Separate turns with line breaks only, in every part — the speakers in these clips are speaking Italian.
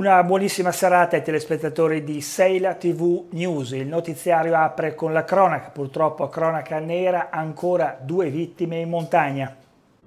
Una buonissima serata ai telespettatori di Seila TV News. Il notiziario apre con la cronaca, purtroppo cronaca nera, ancora due vittime in montagna.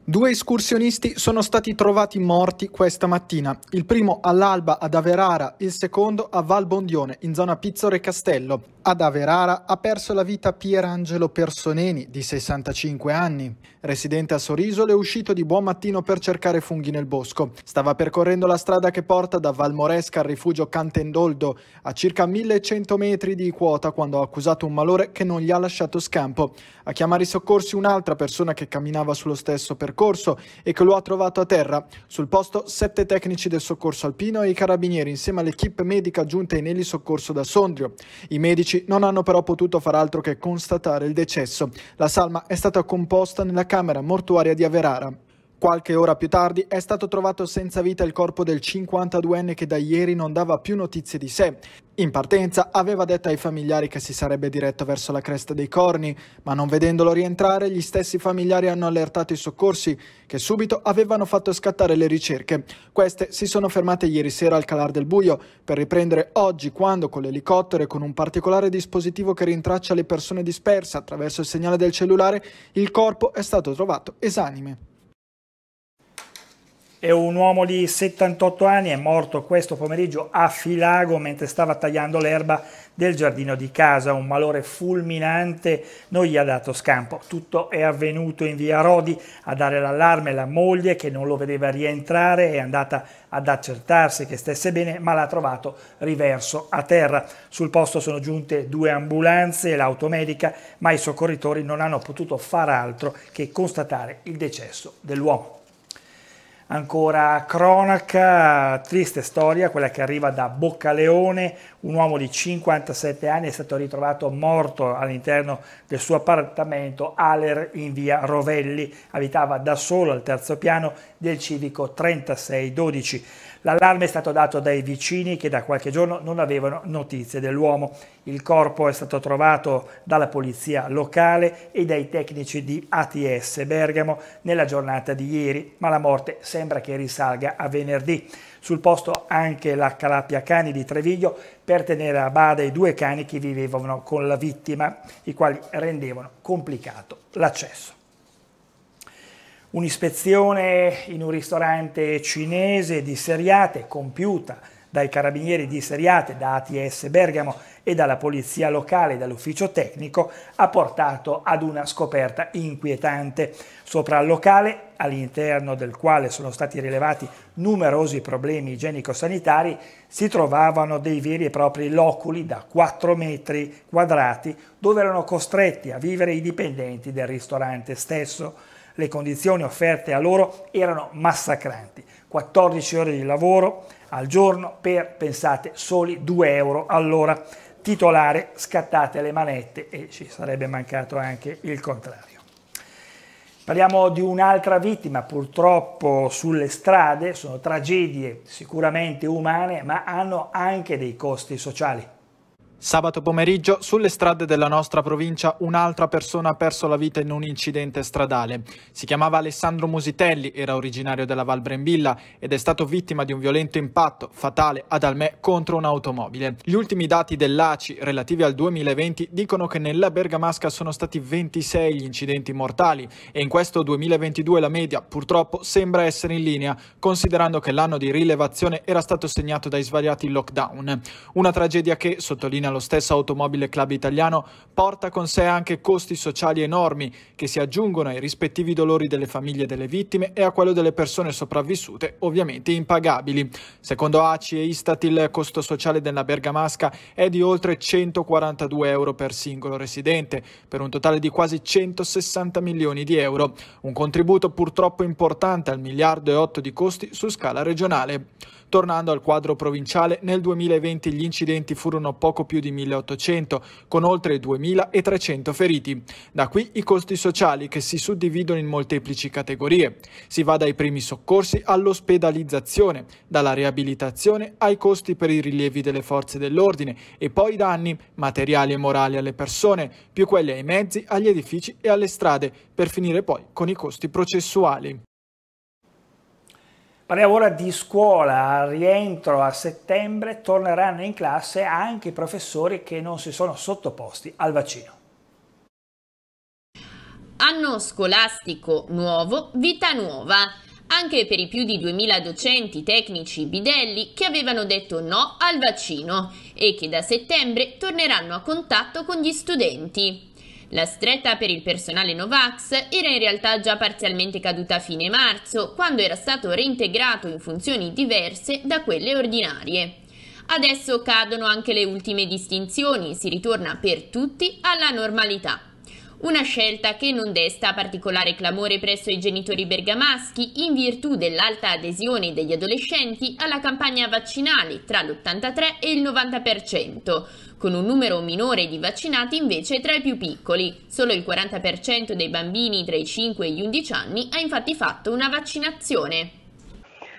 Due escursionisti sono stati trovati morti questa mattina, il primo all'alba ad Averara, il secondo a Val Bondione, in zona Pizzore Castello. Ad Averara ha perso la vita Pierangelo Personeni, di 65 anni. Residente a Sorisole, è uscito di buon mattino per cercare funghi nel bosco. Stava percorrendo la strada che porta da Valmoresca al rifugio Cantendoldo, a circa 1100 metri di quota, quando ha accusato un malore che non gli ha lasciato scampo. A chiamare i soccorsi un'altra persona che camminava sullo stesso percorso percorso e che lo ha trovato a terra. Sul posto sette tecnici del soccorso alpino e i carabinieri insieme all'equipe medica giunta in elisoccorso da Sondrio. I medici non hanno però potuto far altro che constatare il decesso. La salma è stata composta nella camera mortuaria di Averara. Qualche ora più tardi è stato trovato senza vita il corpo del 52enne che da ieri non dava più notizie di sé. In partenza aveva detto ai familiari che si sarebbe diretto verso la cresta dei corni, ma non vedendolo rientrare gli stessi familiari hanno allertato i soccorsi, che subito avevano fatto scattare le ricerche. Queste si sono fermate ieri sera al calar del buio, per riprendere oggi quando con l'elicottero e con un particolare dispositivo che rintraccia le persone disperse attraverso il segnale del cellulare, il corpo è stato trovato esanime. È un uomo
di 78 anni, è morto questo pomeriggio a Filago mentre stava tagliando l'erba del giardino di casa. Un malore fulminante non gli ha dato scampo. Tutto è avvenuto in via Rodi. A dare l'allarme la moglie che non lo vedeva rientrare è andata ad accertarsi che stesse bene ma l'ha trovato riverso a terra. Sul posto sono giunte due ambulanze e l'automedica ma i soccorritori non hanno potuto far altro che constatare il decesso dell'uomo. Ancora cronaca, triste storia, quella che arriva da Boccaleone, un uomo di 57 anni è stato ritrovato morto all'interno del suo appartamento Aller in via Rovelli, abitava da solo al terzo piano del civico 3612. L'allarme è stato dato dai vicini che da qualche giorno non avevano notizie dell'uomo. Il corpo è stato trovato dalla polizia locale e dai tecnici di ATS Bergamo nella giornata di ieri, ma la morte sembra che risalga a venerdì. Sul posto anche la Calapia Cani di Treviglio per tenere a bada i due cani che vivevano con la vittima, i quali rendevano complicato l'accesso. Un'ispezione in un ristorante cinese di Seriate compiuta dai carabinieri di Seriate, da ATS Bergamo e dalla polizia locale, e dall'ufficio tecnico, ha portato ad una scoperta inquietante. Sopra al locale, all'interno del quale sono stati rilevati numerosi problemi igienico-sanitari, si trovavano dei veri e propri loculi da 4 metri quadrati dove erano costretti a vivere i dipendenti del ristorante stesso. Le condizioni offerte a loro erano massacranti. 14 ore di lavoro al giorno per, pensate, soli 2 euro all'ora. Titolare, scattate le manette e ci sarebbe mancato anche il contrario. Parliamo di un'altra vittima, purtroppo sulle strade, sono
tragedie sicuramente umane, ma hanno anche dei costi sociali. Sabato pomeriggio sulle strade della nostra provincia un'altra persona ha perso la vita in un incidente stradale. Si chiamava Alessandro Musitelli, era originario della Val Brembilla ed è stato vittima di un violento impatto fatale ad Almè contro un'automobile. Gli ultimi dati dell'ACI relativi al 2020 dicono che nella Bergamasca sono stati 26 gli incidenti mortali e in questo 2022 la media purtroppo sembra essere in linea, considerando che l'anno di rilevazione era stato segnato dai svariati lockdown. Una tragedia che, sottolinea lo stesso Automobile Club Italiano porta con sé anche costi sociali enormi che si aggiungono ai rispettivi dolori delle famiglie delle vittime e a quello delle persone sopravvissute, ovviamente impagabili. Secondo ACI e Istat il costo sociale della Bergamasca è di oltre 142 euro per singolo residente, per un totale di quasi 160 milioni di euro, un contributo purtroppo importante al miliardo e otto di costi su scala regionale. Tornando al quadro provinciale, nel 2020 gli incidenti furono poco più di di 1800, con oltre 2300 feriti. Da qui i costi sociali che si suddividono in molteplici categorie. Si va dai primi soccorsi all'ospedalizzazione, dalla riabilitazione ai costi per i rilievi delle forze dell'ordine e poi i danni materiali e morali alle persone, più quelli ai mezzi, agli edifici e alle strade, per finire poi con i costi processuali. Parliamo ora di
scuola, al rientro a settembre torneranno in classe anche i professori che non si sono sottoposti al vaccino.
Anno scolastico nuovo, vita nuova. Anche per i più di 2000 docenti, tecnici, bidelli che avevano detto no al vaccino e che da settembre torneranno a contatto con gli studenti. La stretta per il personale Novax era in realtà già parzialmente caduta a fine marzo, quando era stato reintegrato in funzioni diverse da quelle ordinarie. Adesso cadono anche le ultime distinzioni, e si ritorna per tutti alla normalità. Una scelta che non desta particolare clamore presso i genitori bergamaschi in virtù dell'alta adesione degli adolescenti alla campagna vaccinale tra l'83 e il 90%, con un numero minore di vaccinati invece tra i più piccoli. Solo il 40% dei bambini tra i 5 e gli 11 anni ha infatti fatto una vaccinazione.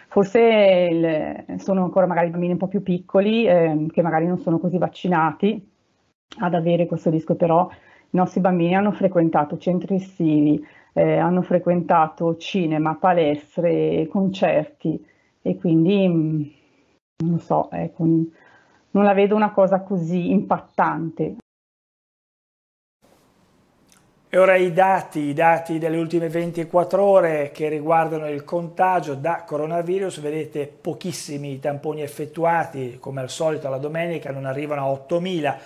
Forse il, sono ancora magari bambini un po' più piccoli eh, che magari non sono così vaccinati ad avere questo rischio, però i nostri bambini hanno frequentato centri estivi, eh, hanno frequentato cinema, palestre, concerti e quindi, mm, non lo so, eh, non la vedo una cosa così impattante.
E ora i dati, i dati delle ultime 24 ore che riguardano il contagio da coronavirus, vedete pochissimi tamponi effettuati, come al solito la domenica non arrivano a 8.000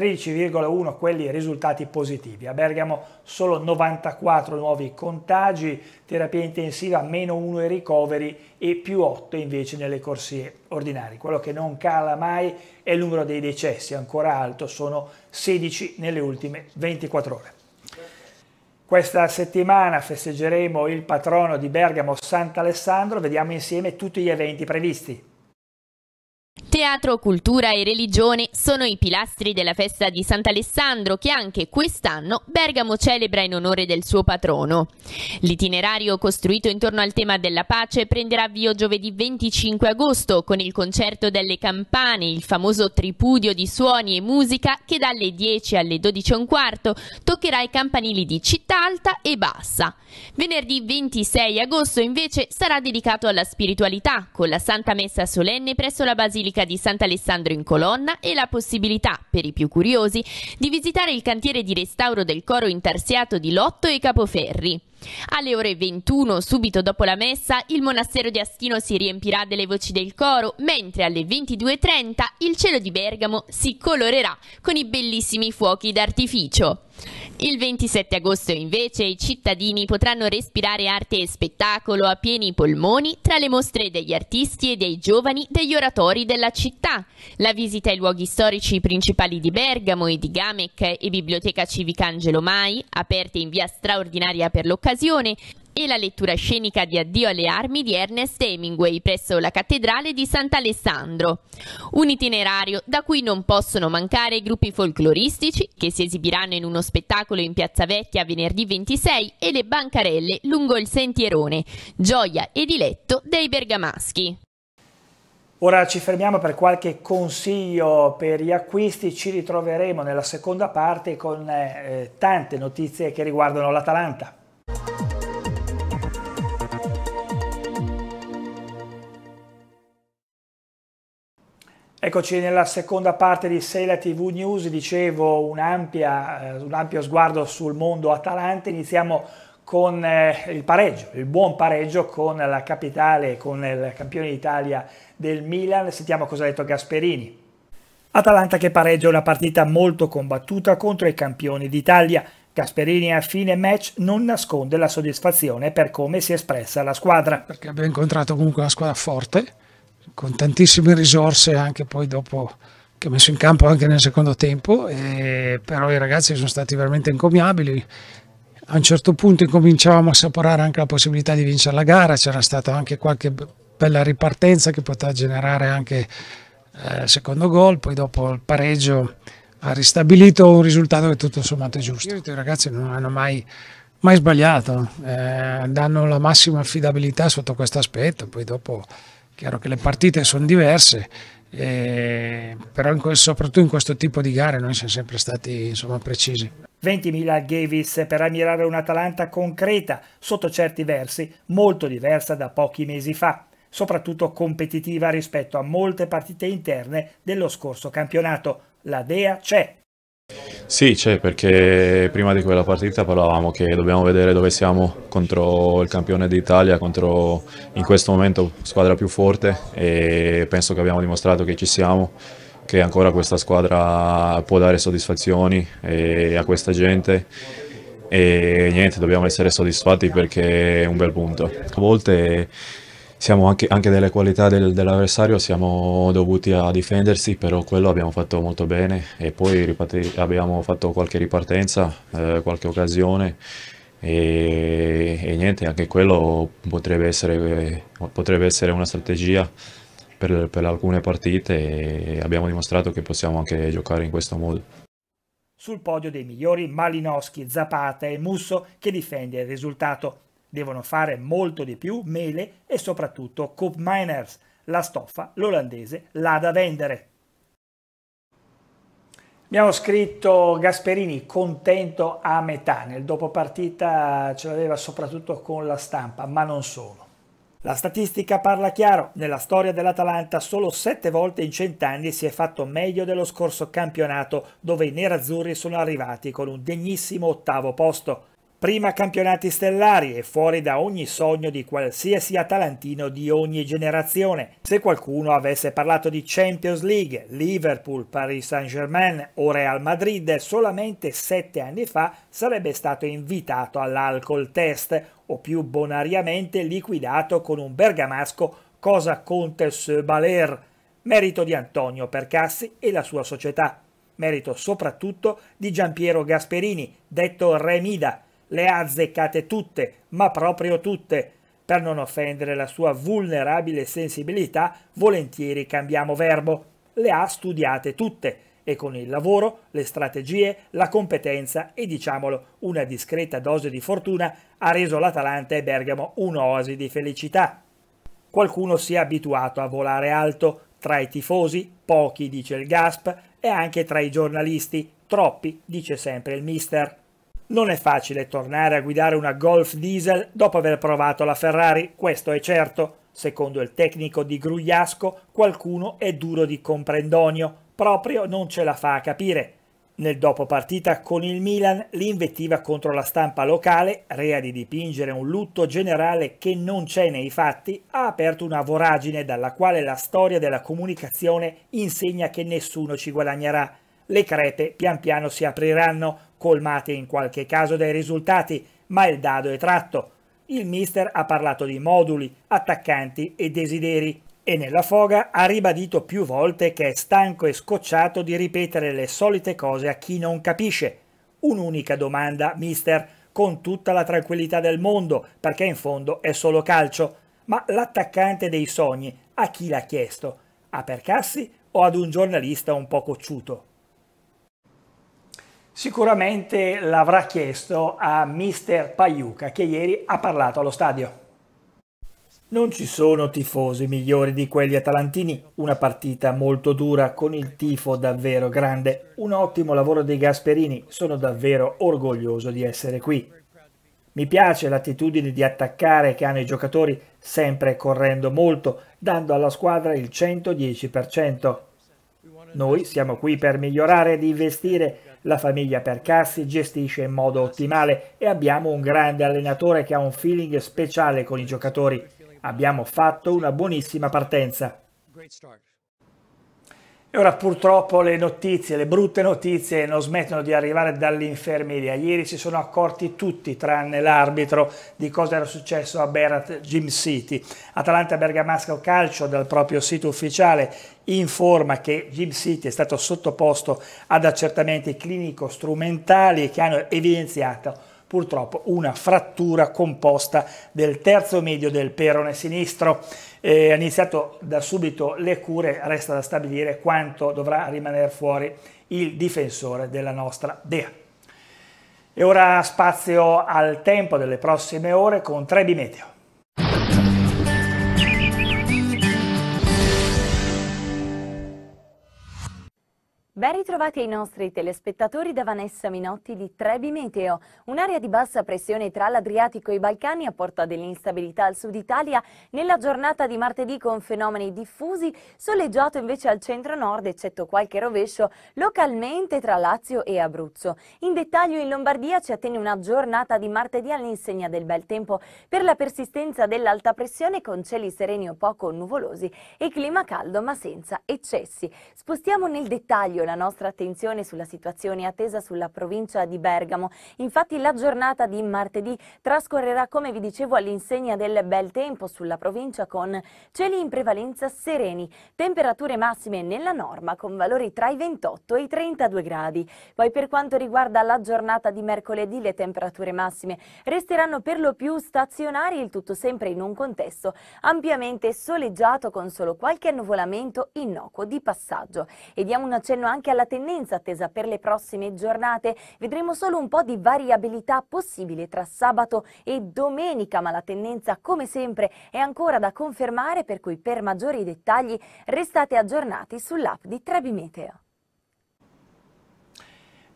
13,1 quelli risultati positivi. A Bergamo solo 94 nuovi contagi, terapia intensiva meno 1 i ricoveri e più 8 invece nelle corsie ordinarie. Quello che non cala mai è il numero dei decessi, ancora alto, sono 16 nelle ultime 24 ore. Questa settimana festeggeremo il patrono di Bergamo, Sant'Alessandro, vediamo insieme tutti gli eventi previsti.
Teatro, cultura e religione sono i pilastri della festa di Sant'Alessandro che anche quest'anno Bergamo celebra in onore del suo patrono. L'itinerario costruito intorno al tema della pace prenderà avvio giovedì 25 agosto con il concerto delle campane, il famoso tripudio di suoni e musica che dalle 10 alle 12 e un quarto toccherà i campanili di Città Alta e Bassa. Venerdì 26 agosto invece sarà dedicato alla spiritualità con la Santa Messa solenne presso la Basilica di Sant'Alessandro in Colonna e la possibilità, per i più curiosi, di visitare il cantiere di restauro del coro intarsiato di Lotto e Capoferri. Alle ore 21, subito dopo la messa, il monastero di Astino si riempirà delle voci del coro, mentre alle 22.30 il cielo di Bergamo si colorerà con i bellissimi fuochi d'artificio. Il 27 agosto invece i cittadini potranno respirare arte e spettacolo a pieni polmoni tra le mostre degli artisti e dei giovani degli oratori della città. La visita ai luoghi storici principali di Bergamo e di Gamec e Biblioteca Civica Angelo Mai, aperte in via straordinaria per l'occasione, e la lettura scenica di Addio alle armi di Ernest Hemingway presso la cattedrale di Sant'Alessandro. Un itinerario da cui non possono mancare i gruppi folcloristici che si esibiranno in uno spettacolo in Piazza Vecchia venerdì 26 e le bancarelle lungo il sentierone, gioia e diletto dei bergamaschi.
Ora ci fermiamo per qualche consiglio per gli acquisti, ci ritroveremo nella seconda parte con eh, tante notizie che riguardano l'Atalanta. Eccoci nella seconda parte di Sela TV News, dicevo un, eh, un, ampio sguardo sul mondo Atalanta, iniziamo con eh, il pareggio, il buon pareggio con la capitale, con il campione d'Italia del Milan, sentiamo cosa ha detto Gasperini. Atalanta che pareggia una partita molto combattuta contro i campioni d'Italia, Gasperini a fine match non nasconde la soddisfazione per come si è espressa la squadra. Perché abbiamo incontrato comunque una squadra forte, con tantissime risorse anche poi dopo che ha messo in campo anche nel secondo tempo, e, però i ragazzi sono stati veramente incomiabili. A un certo punto incominciavamo a saporare anche la possibilità di vincere la gara, c'era stata anche qualche bella ripartenza che poteva generare anche eh, secondo gol, poi dopo il pareggio ha ristabilito un risultato che tutto sommato è giusto. I ragazzi non hanno mai, mai sbagliato, eh, danno la massima affidabilità sotto questo aspetto, poi dopo Chiaro che le partite sono diverse, eh, però in questo, soprattutto in questo tipo di gare noi siamo sempre stati insomma, precisi. 20.000 al Gavis per ammirare un'Atalanta concreta, sotto certi versi molto diversa da pochi mesi fa, soprattutto competitiva rispetto a molte partite interne dello scorso campionato. La Dea c'è.
Sì, c'è perché prima di quella partita parlavamo che dobbiamo vedere dove siamo contro il campione d'Italia, contro in questo momento squadra più forte e penso che abbiamo dimostrato che ci siamo, che ancora questa squadra può dare soddisfazioni a questa gente e niente, dobbiamo essere soddisfatti perché è un bel punto. A volte siamo anche, anche delle qualità del, dell'avversario siamo dovuti a difendersi, però quello abbiamo fatto molto bene e poi abbiamo fatto qualche ripartenza, eh, qualche occasione e, e, niente, anche quello potrebbe essere, potrebbe essere una strategia per, per alcune partite e abbiamo dimostrato che possiamo anche giocare in questo modo
sul podio dei migliori Malinowski, Zapata e Musso che difende il risultato. Devono fare molto di più mele e soprattutto Coop Miners, la stoffa, l'olandese, l'ha da vendere. Abbiamo scritto Gasperini contento a metà, nel dopopartita ce l'aveva soprattutto con la stampa, ma non solo. La statistica parla chiaro, nella storia dell'Atalanta solo 7 volte in 100 anni si è fatto meglio dello scorso campionato dove i nerazzurri sono arrivati con un degnissimo ottavo posto. Prima campionati stellari e fuori da ogni sogno di qualsiasi atalantino di ogni generazione. Se qualcuno avesse parlato di Champions League, Liverpool, Paris Saint-Germain o Real Madrid solamente sette anni fa sarebbe stato invitato all'alcol test o più bonariamente liquidato con un bergamasco cosa conte ce baler, merito di Antonio Percassi e la sua società. Merito soprattutto di Giampiero Gasperini, detto Remida, le ha azzeccate tutte, ma proprio tutte. Per non offendere la sua vulnerabile sensibilità, volentieri cambiamo verbo. Le ha studiate tutte e con il lavoro, le strategie, la competenza e diciamolo una discreta dose di fortuna ha reso l'Atalanta e Bergamo un'oasi di felicità. Qualcuno si è abituato a volare alto, tra i tifosi, pochi dice il Gasp, e anche tra i giornalisti, troppi dice sempre il mister. Non è facile tornare a guidare una Golf diesel dopo aver provato la Ferrari, questo è certo. Secondo il tecnico di Grugliasco, qualcuno è duro di comprendonio, proprio non ce la fa a capire. Nel dopopartita con il Milan, l'invettiva contro la stampa locale, rea di dipingere un lutto generale che non c'è nei fatti, ha aperto una voragine dalla quale la storia della comunicazione insegna che nessuno ci guadagnerà. Le crepe pian piano si apriranno, colmate in qualche caso dai risultati, ma il dado è tratto. Il mister ha parlato di moduli, attaccanti e desideri e nella foga ha ribadito più volte che è stanco e scocciato di ripetere le solite cose a chi non capisce. Un'unica domanda, mister, con tutta la tranquillità del mondo, perché in fondo è solo calcio. Ma l'attaccante dei sogni, a chi l'ha chiesto? A Percassi o ad un giornalista un po' cocciuto? Sicuramente l'avrà chiesto a mister Paiuca che ieri ha parlato allo stadio. Non ci sono tifosi migliori di quelli atalantini, una partita molto dura con il tifo davvero grande, un ottimo lavoro dei Gasperini, sono davvero orgoglioso di essere qui. Mi piace l'attitudine di attaccare che hanno i giocatori, sempre correndo molto, dando alla squadra il 110%. Noi siamo qui per migliorare ed investire la famiglia Percassi gestisce in modo ottimale e abbiamo un grande allenatore che ha un feeling speciale con i giocatori. Abbiamo fatto una buonissima partenza. E ora purtroppo le notizie, le brutte notizie non smettono di arrivare dall'infermeria. Ieri si sono accorti tutti, tranne l'arbitro, di cosa era successo a Berat Gym City. Atalanta Bergamasco Calcio dal proprio sito ufficiale informa che Gym City è stato sottoposto ad accertamenti clinico-strumentali che hanno evidenziato purtroppo una frattura composta del terzo medio del perone sinistro. Eh, ha iniziato da subito le cure, resta da stabilire quanto dovrà rimanere fuori il difensore della nostra Dea. E ora spazio al tempo delle prossime ore con Trebi Meteo.
Ben ritrovati i nostri telespettatori da Vanessa Minotti di Trebi Meteo. Un'area di bassa pressione tra l'Adriatico e i Balcani apporta dell'instabilità al sud Italia nella giornata di martedì con fenomeni diffusi, soleggiato invece al centro-nord eccetto qualche rovescio localmente tra Lazio e Abruzzo. In dettaglio in Lombardia ci attende una giornata di martedì all'insegna del bel tempo per la persistenza dell'alta pressione con cieli sereni o poco nuvolosi e clima caldo ma senza eccessi. Spostiamo nel dettaglio la nostra attenzione sulla situazione attesa sulla provincia di Bergamo. Infatti la giornata di martedì trascorrerà, come vi dicevo, all'insegna del bel tempo sulla provincia con cieli in prevalenza sereni, temperature massime nella norma con valori tra i 28 e i 32 gradi. Poi per quanto riguarda la giornata di mercoledì le temperature massime resteranno per lo più stazionari, il tutto sempre in un contesto ampiamente soleggiato con solo qualche annuvolamento innocuo di passaggio. E diamo un accenno anche anche alla tendenza attesa per le prossime giornate. Vedremo solo un po' di variabilità possibile tra sabato e domenica, ma la tendenza come sempre è ancora da confermare, per cui per maggiori dettagli restate aggiornati sull'app di Trebimeteo.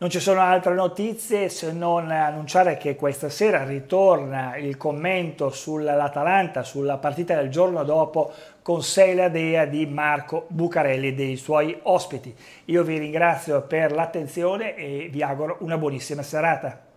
Non ci sono altre notizie se non annunciare che questa sera ritorna il commento sull'Atalanta, sulla partita del giorno dopo con sei la dea di Marco Bucarelli e dei suoi ospiti. Io vi ringrazio per l'attenzione e vi auguro una buonissima serata.